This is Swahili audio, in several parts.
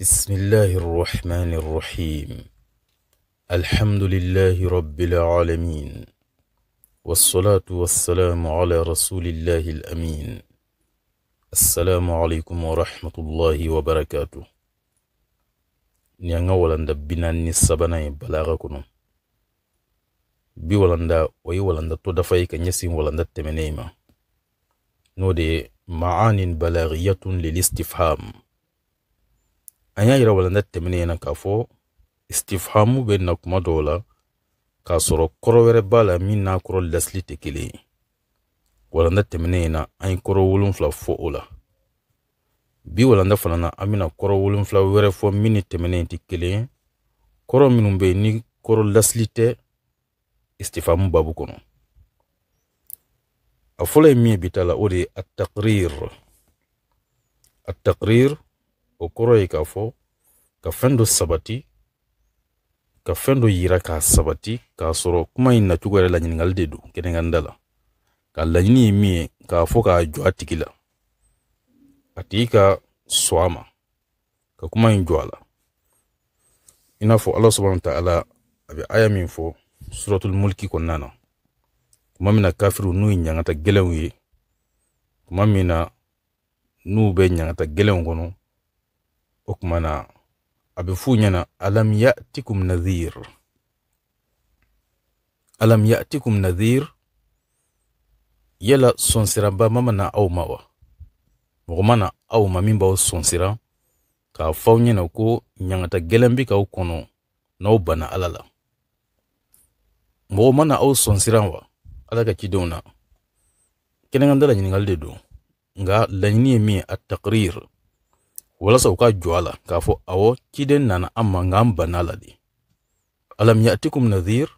بسم الله الرحمن الرحيم الحمد لله رب العالمين والصلاة والسلام على رسول الله الأمين السلام عليكم ورحمة الله وبركاته نيانغا ولاندا بنا نسابنا يبلاغا كنو بي ولاندا وي ولاندا تو دفاي كنيسين تمنيما نودي معان بلاغية للاستفهام an y'a yira walanda tɛmɛnen na k'a fɔ istifhamu bɛ na kuma dɔw la k'a sɔrɔ kɔrɔ wɛrɛ b'a la min n'a kɔrɔ lasili tɛ kelen ye walanda tɛmɛnen na an ye kɔrɔ wolonfila fɔ o la bi walanda fana na an bɛna kɔrɔ wolonfila wɛrɛ fɔ min ni tɛmɛnen tɛ kelen ye kɔrɔ minnu bɛ ni kɔrɔ lasili tɛ istifamu babu kɔnɔ a fɔlɔ ye min ye bi la o de ye ataqrir ataqrir o kɔrɔ ye k'a fɔ ka fɛn dɔ sabati ka fɛn dɔ yira k'a sabati k'a sɔrɔ kuma in nacogo yɛrɛ la ɲiningali de don kɛnɛkan la ka laɲini ye min ye k'a fɔ k'a jɔ a tigi la a tigi ka sɔn a ma ka kuma in jɔ a la i n'a fɔ ala subahana taala a bɛ aya min fɔ suratul mulki na kuma min na kafiriw n'u ye ɲagata gɛlɛnw ye kuma min na n'u bɛ ɲagata gɛlɛnw kɔnɔ o mana a bɛ alam ya'tikum nadhir alam ya'tikum nadhir yala sonsira ba mama na au mawa mɔgɔ au aw ba sonsira k'a fɔ aw ko ɲagata gɛlɛn bi k'aw kɔnɔ n'aw banna ala la mana wa alaka kidona dona na kɛnɛkan dala ɲiningali nga don nka laɲini taqrir walasa u ka jɔ a la k'a fɔ awɔ ciden nana an ma nka an banna la de alam yatikum nadhir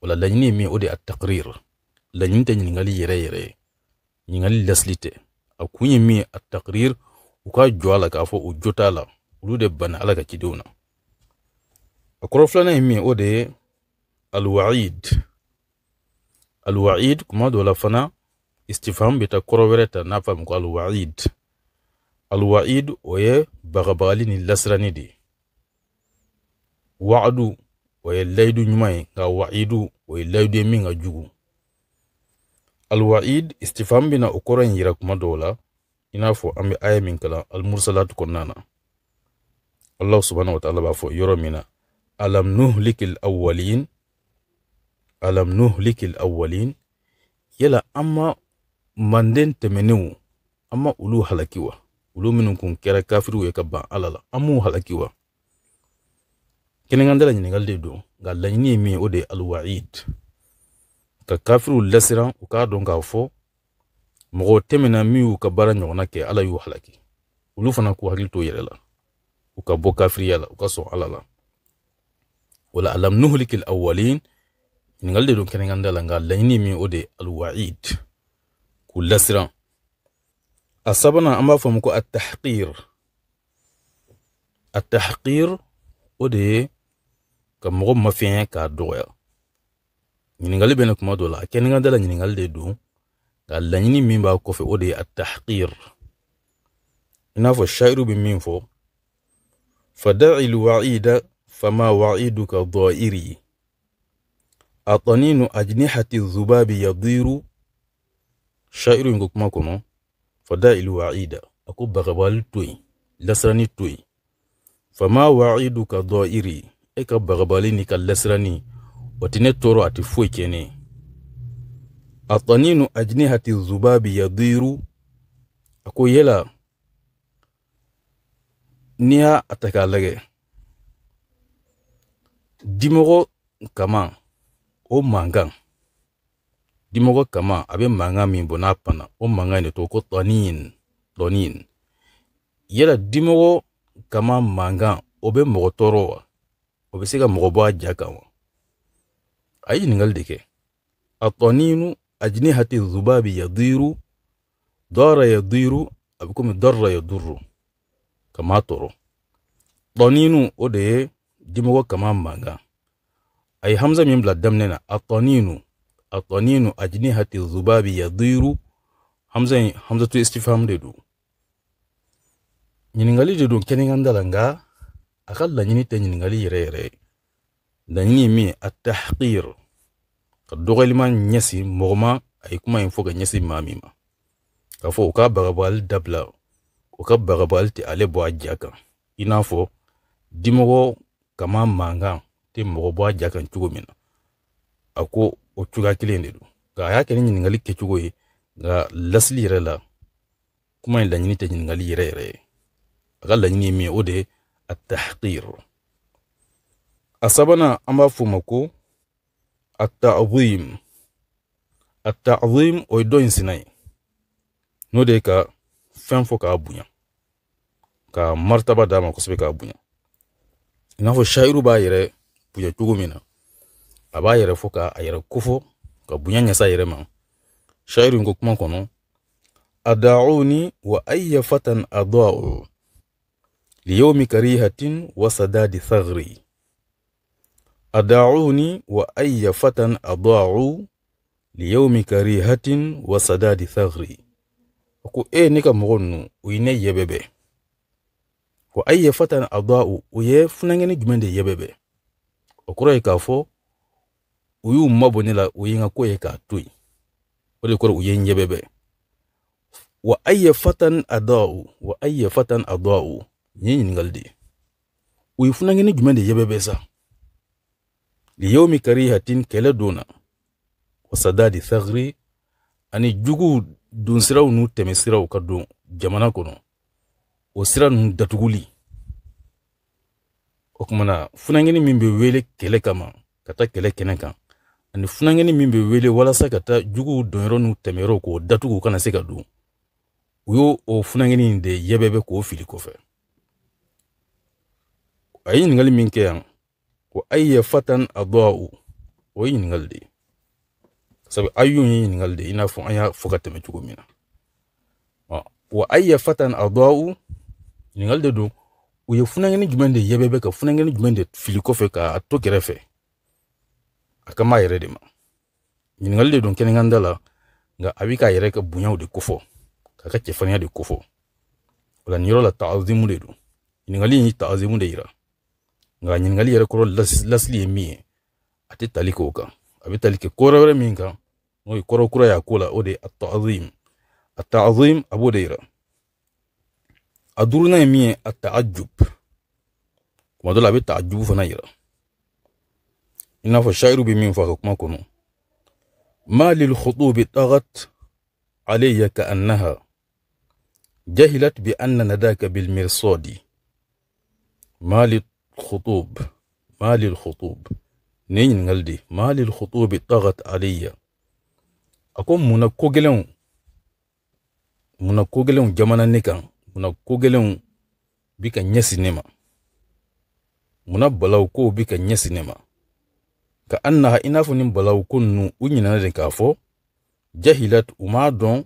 wala laɲini ye min o de atakrir laɲini tɛ ɲiningali yɛrɛ yɛrɛ ye ɲiningali lasili tɛ a kun ye min ye atakrir u ka jɔ a la k'a fɔ u jo t'a la olu de banna ala ka cidenw na a kɔrɔ filanan ye min o de ye alwaid alwaid kuma dɔ la fana istifam bɛ ta kɔrɔ wɛrɛ ta n'a faamu ko alwaid alwa'id o ye bagabali ni lasirani de ye wa'adu o ye layidu ɲuman ye nka wa'idu o ye layidu ye min ka jugu alwa'id istifam bena o kɔrɔ in yira kuma dɔw la i n'a fɔ an be aya min kalan almursalat kɔnɔna na allahu subhanahu wa taala b'a fɔ yɔrɔ min na alam nuhliki alawalin alam nuhliki alawalin yala an ma manden tɛmɛnenw an ma olu halaki wa olu minnu kun kɛra kafiriw ye ka ban ala la an m'u halaki wa kɛnɛkandala ɲiningali de don nka laɲini ye min o de ye alwaid ka kafiriw lasiran u k'a dɔn k'a fɔ mɔgɔw tɛmɛna min y'u ka baara ɲɔgɔnna kɛ ala y'u halaki olu fana k'u hakili to yɛrɛ la u ka bɔ kafiriya la u ka sɔn ala la wala alam nuhlikil awwalin ɲiningali de don kɛnɛkanda la nka laɲini min o de ye alwaid k'u lasiran الصبنا أما فمكو التحقير التحقير ودي كمغم ما فين كادويا ɲiningali bɛ ne kuma dɔ la a kɛnɛ ka da la ɲiningali de don nka laɲini min b'a kɔfɛ o de ye atahqir i n'a fɔ shayiru bɛ min fɔ fada'i lwa'ida fama wa'iduka dha'iri ataninu ajnihati dhubabi yadiru shayiru in ko kuma kɔnɔ fadail waida a ko bagabali to yen fama waidu ka dɔ iri e ka bagabali ni ka lasrani o tɛ ne tɔɔrɔ a tɛ foyi kɛ ne ajnihati zubabi yadiru a ko yela n'i y'a a ta k'a kama o mankan dimɔgɔ kama a bɛ mankan min bɔ n'a panna o mankan in de tɔgɔ ko tɔnin tɔnin kama mankan o bɛ mɔgɔ tɔɔrɔ wa o bɛ wa a ye ɲininkali de kɛ a zubabi yadiru dɔra yadiru a bɛ yaduru kama tɔɔrɔ tɔninu o de kama mankan a hamza min bila daminɛ ataninu ajnihati dhubabi yadhiru hamza hamzatu istifham de du ɲiningali de du nga a ka laɲini tɛ ɲiningali yɛrɛ yɛrɛ laɲini min a tahqir ka dɔgɔlima ɲɛsin mɔgɔ ma kuma in fɔ ka ɲɛsin maa k'a fɔ u ka ka bagabagali tɛ ale bɔ a ja kan kama mankan tɛ mɔgɔ bɔ a ja kan o cogoya kelen de don nka a y'a kɛ ni ɲininkali kɛcogo ye nka lasili yɛrɛ la kuma in laɲini tɛ ɲininkali yɛrɛ yɛrɛ ye a ka laɲini ye min o de ye atahqir a sabanan an b'a f'o ma ko atazim atazim o ye dɔ in sina ye n'o de ye ka fɛn fɔ k'a bonya ka martaba d'a ma kosɛbɛ k'a bonya i n'a fɔ shayiru b'a yɛrɛ bonya cogo min na a b'a yɛrɛ fɔ k'a yɛrɛ kofɔ ka bonya sa yɛrɛ ma shairu ko kuma kɔnɔ adauni wa ayya fatan adau liyaumi karihatin wa sadadi thagri adauni wa ayya fatan adau liyaumi karihatin wa sadadi thagri ko e ne ka mɔgɔ nunu o ye ne yɛbɛbɛ wa ayya fatan adau o ye funangɛni jumɛn de yɛbɛbɛ o kɔrɔ ye k'a fɔ uyu y'u nila uyinga la ka tui. Wale kwa uye njebebe. wa aye fatan adawu. wa aye fatan adawu. nin ye ɲininkali de ye u ye funankɛni jumɛn de yɛbɛbɛ sa liyaumi karihatin kɛlɛ don na wasadadi thagri ani juguw donsiraw n'u tɛmɛsiraw ka don jamana kono. o sira ninnu datuguli Okumana, funa ngini mimbewele kele kama Kata kele kɛlɛ ani funangeni min bɛ wele walasa ka ta juguw dɔnyɔrɔ n'u tɛmɛyɔrɔ k'o datugu kana se ka don u y'o o funangeni de yɛbɛbɛ k'o fili kɔfɛ ah, a ye ɲiningali min kɛ yan ko ayi yɛ fatan adɔu o ye ɲiningali de sabu ayu ye ɲiningali de i n'a fɔ an y'a fɔ ka tɛmɛ cogo min na wa ayi yɛ fatan adɔu ɲiningali de don u ye funankɛni jumɛn de yɛbɛbɛ ka funankɛni jumɛn de fili kɔfɛ k'a to kɛrɛfɛ a ka m'a yɛrɛ de ma ɲiningali de don kɛnɛkan la nka a bɛ k'a yɛrɛ ka bonyaw de kofɔ k'a ka cɛfarinya de kofɔ o la la ta'azimu de don ɲiningali in ta'azimu de yira nka ɲiningali yɛrɛ kɔrɔ lasili ye min ye a tɛ tali k'o kan a bɛ tali kɛ kɔrɔ wɛrɛ min kan n'o ye kɔrɔ kura y'a ko la o de ye ata'azim ata'azim a b'o de yira a duurunan ye min ye ata'ajub kuma dɔ la a bɛ ta'ajubu fana yira إنه الشعر بمين فحكمكم ما للخطوب طغت علي كأنها جهلت بأن نداك بالمرصاد ما للخطوب ما للخطوب نين غلدي ما للخطوب طغت علي أكون منا كوغلون جمانا kogelen jamana ne نيسينما muna kogelen bi ka ka annaha i n'a fɔ nin balawu ko ninnu u ɲinana de k'a fɔ jahilat u m'a dɔn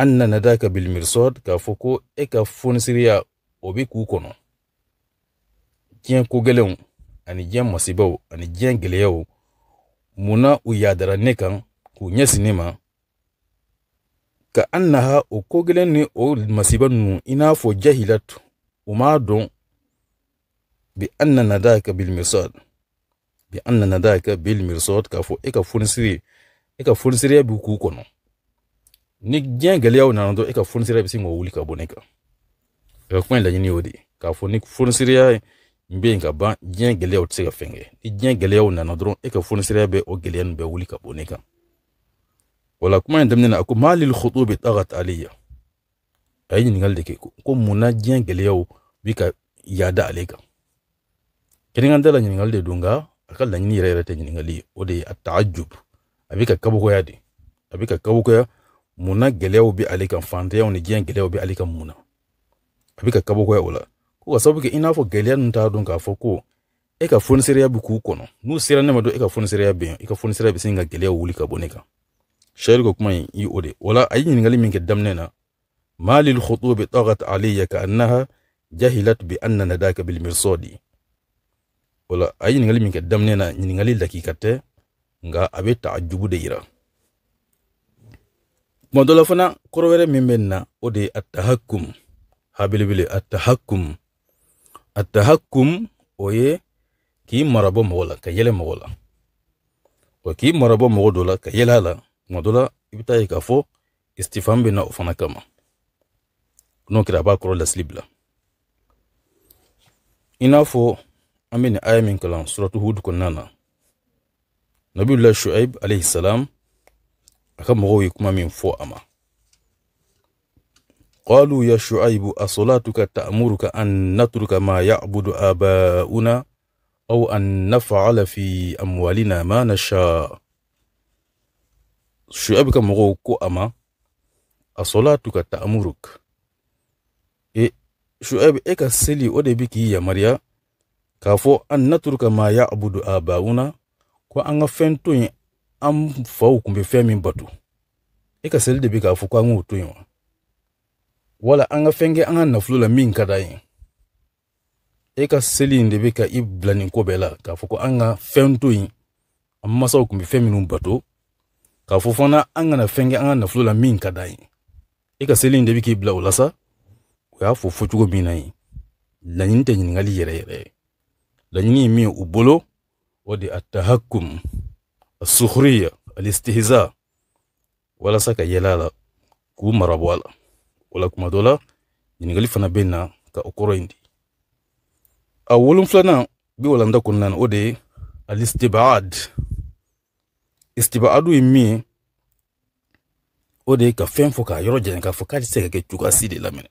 an nana bilmirsod k'a fɔ ko e ka fonisireya o bɛ k'u kɔnɔ diɲɛ kogɛlɛnw ani diɲɛ masibaw ani diɲɛ gɛlɛyaw munna u yadara ne kan k'u ɲɛsin ne ma ka an o kogɛlɛn ni o masiba ninnu i n'a fɔ jahilat u m'a dɔn bi an nana bilmirsod bi an nana da ka bil mirsot k'a fɔ e ka fonisire e ka fonisiriya bi k'u kɔnɔ ni diɲɛ gɛlɛyaw nana dɔrɔn e ka fonisiriya bɛ se k'o wuli ka bɔ ne kan e ka kuma in laɲini y'o de k'a fɔ ni fonisiriya n bɛ yen ka ban diɲɛ gɛlɛyaw tɛ se ka fɛn kɛ ni diɲɛ gɛlɛyaw nana dɔrɔn e ka fonisiriya bɛ o gɛlɛya ninnu bɛɛ wuli ka bɔ ne kan wala kuma in daminɛ na a ko maalil khutu bi tagat aliya a ye ɲininkali de kɛ ko munna diɲɛ gɛlɛyaw bi ka yaada ale kan kɛnɛkan da la ɲininkali de don nka a ka laɲini yɛrɛ yɛrɛ tɛ ɲininkali o de ye a taajub a bɛ ka kabakoya de a bɛ ka kabakoya munna gɛlɛyaw bɛ ale kan fantanyaw ni diɲɛ gɛlɛyaw bɛ ale kan munna a bɛ ka kabakoya o la ko ka sababu kɛ i n'a fɔ gɛlɛya ninnu t'a dɔn k'a fɔ ko e ka fonisereya bɛ k'u kɔnɔ n'u sera ne ma dɔn e ka fonisereya bɛ yan i ka fonisereya bɛ se ka gɛlɛyaw wuli ka bɔ ne kan shayiri ko kuma in i o de o la a ye ɲininkali min kɛ daminɛ na malil khutubi tagat alayya ka annaha jahilat bi anna nadaka bil mirsadi o a ye ɲiningali min kɛ daminɛ na ɲiningali lakika tɛ nga a bɛ taajubu de yira kuma dɔ la fana kɔrɔ wɛrɛ min bɛ na o de ye atahakum ha atahakum atahakum o ye k'i marabɔ mɔgɔ la ka yɛlɛ mɔgɔ la wa k'i marabɔ mɔgɔ dɔ la ka yɛlɛ a la kuma dɔ la i bɛ taa ye k'a fɔ istifan bɛ na o fana kama n'o kɛra a b'a kɔrɔ lasili bila i n'a fɔ an bɛ nin aya min kalan suratu hud kɔnɔna na nabiyula shu'aib alayhi salam a ka mɔgɔw ye kuma min fɔ a ma قالوا يا شعيب أصلاتك تأمرك أن نترك ما يعبد آباؤنا أو أن نفعل في أموالنا ما نشاء شعيب كمغو كو أما أصلاتك تأمرك إيه شعيب إيكا سيلي أودي بكي يا مريم k'a fɔ an naturu kama ya abudu abauna ko an ka fɛn to yen an faw kun bɛ fɛn min bato e ka seli de bɛ k'a fɔ ko an k'o to yen wa wala an ka fɛn an ka nafolo la min ka d'a ye e ka seli de bɛ ka i bila nin ko bɛɛ la k'a fɔ ko an ka fɛn to yen an masaw kun bɛ fɛn minnu bato k'a fɔ fana an kana fɛn an ka nafolo la min ka d'an ye e ka seli de bɛ k'i bila o la sa o y'a fɔ fɔ cogo min na yen laɲini tɛ ɲininkali yɛrɛ yɛrɛ ye laɲini min u bolo o de atahakum asuhriya alistihza walasa ka yɛlɛ a la k'u marabɔ a la o kuma dɔ la ɲiningali fana bɛ na ka o kɔrɔ yin di a wolonfilanan bi walanda kɔnɔna na o de ye alistibaad istibaadu ye min o de ye ka fɛn fɔ k'a yɔrɔ janya k'a fɔ k'a tɛ se ka kɛ cogoya si de la minɛ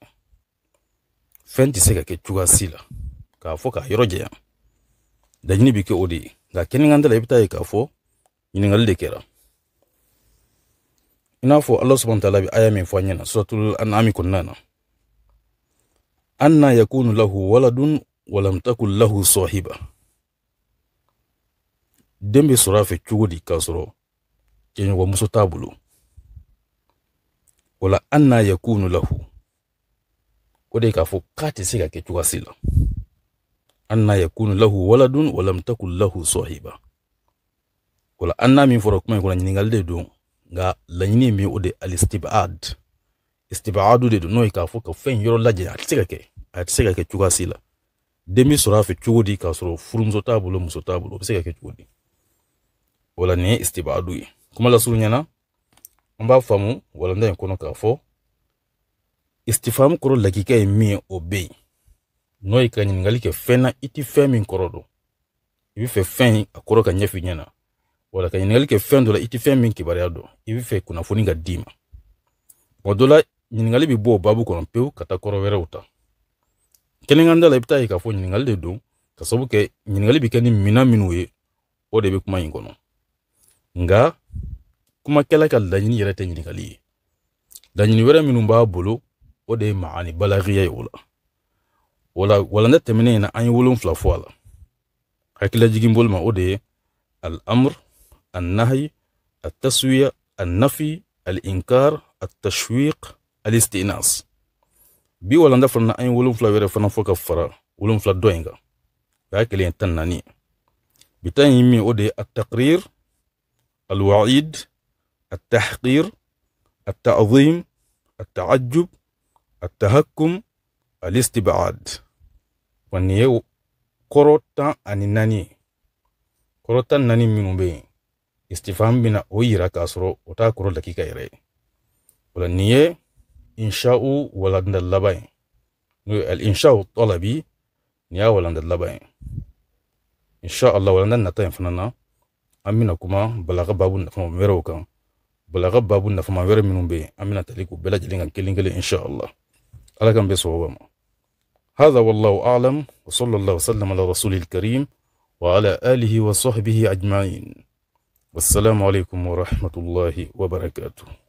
fɛn tɛ se ka kɛ cogoya la k'a fɔ k'a yɔrɔ janya laɲini bɛ kɛ o de ye nka kɛnɛkanta la i bɛ taa ye k'a fɔ ɲininkali de kɛra i n'a fɔ ala subahana taala bi aya min fɔ an ɲɛna suratul an'ami kɔnɔna na anna yakunu lahu waladun walam takul lahu sahiba den bɛ sɔrɔ a fɛ cogo di k'a sɔrɔ jɛɲɔgɔnmuso t'a bolo wala anna yakunu lahu o de k'a fɔ k'a tɛ se ka kɛ cogoya si la anna yakunu lahu waladun walam takun lahu sahiba wala anna min fɔra kuma in kɔnɔ ɲininkali de don nka laɲini min o de alistibad istibadu de don n'o k'a fɔ ka fɛn yɔrɔ lajɛ a tɛ se ka kɛ a tɛ se ka kɛ k'a sɔrɔ furumuso t'a muso t'a bolo o bɛ wala istibadu kuma k'a istifamu kɔrɔ lakika ye o n'o ye ka ɲiningali kɛ fɛn na i ti fɛn min kɔrɔ don i be fɛ fɛn a kɔrɔ ka ɲɛfi ɲɛna wala ka ɲiningali kɛ fɛn dɔ la i ti fɛn min kibaruya don i be fɛ kunnafoni ka d'i ma o dɔ la ɲiningali be bɔ o babu kɔnɔ pewu ka taa kɔrɔ wɛrɛw ta kelen da la i be taa ye k'a fɔ ɲiningali de don ka sabu kɛ ɲiningali be kɛ ni mina minw ye o de bi kuma ɲi kɔnɔ nga kumakɛla ka laɲini yɛrɛ tɛ ɲiningali ye laɲini wɛrɛ minw b'a bolo o de ye maani balagiya ye o la wala wala ne temene na an ye wolonfila fɔ a la hakilajigin bolo o de al-amr an-nahy at-taswiya an-nafi al-inkar at-tashwiq al-istinas bi wala fana na an ye wolonfila wɛrɛ fana foka fara wolonfila fla doinga kan o tan naani ye bi tan in o de at-taqrir al-wa'id at-tahqir at-ta'zim at-ta'ajjub at-tahakkum al O nin ye kɔrɔ tan ani naani ye kɔrɔ tan ni naani minnu bɛ yen istifahamu bɛ o yira k'a sɔrɔ o t'a kɔrɔ lakika yɛrɛ ye o la nin ye insha'u walanda laban ye n'o ye inshau talabi nin y'a walanda laban ye insha walanda nata in fana na an bɛna kuma balaga babu nafama wɛrɛw kan balaga babu nafama wɛrɛ minnu bɛ yen an bɛna tali k'u bɛɛ lajɛlen kan kelen kelen insha ala k'an bɛ sababa ma هذا والله أعلم وصلى الله وسلم على رسول الكريم وعلى آله وصحبه أجمعين والسلام عليكم ورحمة الله وبركاته